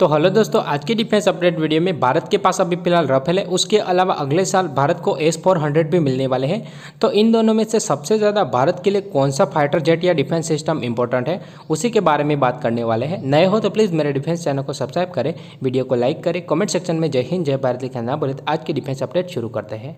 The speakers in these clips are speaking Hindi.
तो हेलो दोस्तों आज के डिफेंस अपडेट वीडियो में भारत के पास अभी फिलहाल रफेल है उसके अलावा अगले साल भारत को एस फोर हंड्रेड भी मिलने वाले हैं तो इन दोनों में से सबसे ज़्यादा भारत के लिए कौन सा फाइटर जेट या डिफेंस सिस्टम इंपॉर्टेंट है उसी के बारे में बात करने वाले हैं नए हो तो प्लीज़ मेरे डिफेंस चैनल को सब्सक्राइब करें वीडियो को लाइक करें कॉमेंट सेक्शन में जय हिंद जय भारत लिखा ना बोले आज के डिफेंस अपडेट शुरू करते हैं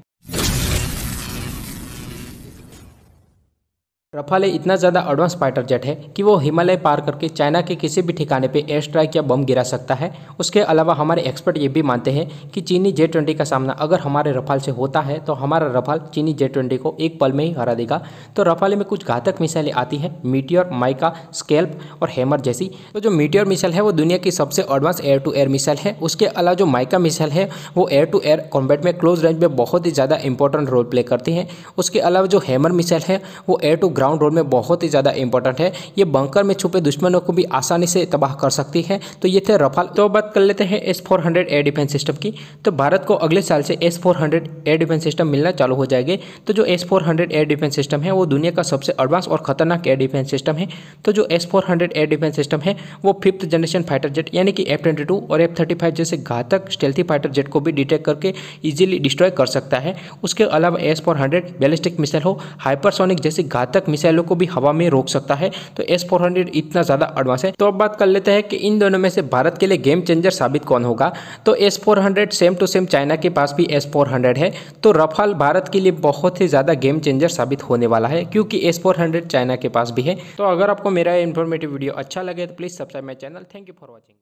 रफाल इतना ज़्यादा एडवांस फाइटर जेट है कि वो हिमालय पार करके चाइना के किसी भी ठिकाने पे एयर स्ट्राइक या बम गिरा सकता है उसके अलावा हमारे एक्सपर्ट ये भी मानते हैं कि चीनी जे ट्वेंटी का सामना अगर हमारे रफाल से होता है तो हमारा रफाल चीनी जे ट्वेंटी को एक पल में ही हरा देगा तो रफाल में कुछ घातक मिसाइलें आती हैं मीटियोर माइका स्केल्प और हैमर जैसी तो जो मीटियोर मिसाइल है वो दुनिया की सबसे advance air to air missile है उसके अलावा जो माइका मिसाइल है वो एयर टू एयर कॉम्बैट में क्लोज रेंज में बहुत ही ज़्यादा इंपॉर्टेंट रोल प्ले करती है उसके अलावा जो हैमर मिसाइल है वो air to ground ground role में बहुत ही ज़्यादा इंपॉर्टेंट है ये बंकर में छुपे दुश्मनों को भी आसानी से तबाह कर सकती है तो ये थे रफाल तो बात कर लेते हैं S four hundred air defence system की तो भारत को अगले साल से S four hundred air defence system मिलना चालू हो जाएंगे तो जो S four hundred air defence system है वो दुनिया का सबसे एडवांस और खतरनाक एयर डिफेंस सिस्टम है तो जो S four hundred air defence system है वो फिफ्थ जनरेशन फाइटर जेट यानी कि एफ ट्वेंटी टू और एफ थर्टी फाइव जैसे घातक स्टेल्थी फाइटर जेट को भी डिटेक्ट करके ईजिली डिस्ट्रॉय कर सकता है उसके अलावा S four hundred ballistic missile हो हाइपरसोनिक जैसे घातक तक मिसाइलों को भी हवा में रोक सकता है तो एस फोर इतना ज़्यादा एडवांस है तो अब बात कर लेते हैं कि इन दोनों में से भारत के लिए गेम चेंजर साबित कौन होगा तो S four same to same China के पास भी एस फोर है तो रफाल भारत के लिए बहुत ही ज़्यादा गेम चेंजर साबित होने वाला है क्योंकि एस फोर चाइना के पास भी है तो अगर आपको मेरा इन्फॉर्मेटिव वीडियो अच्छा लगे तो please subscribe my channel thank you for watching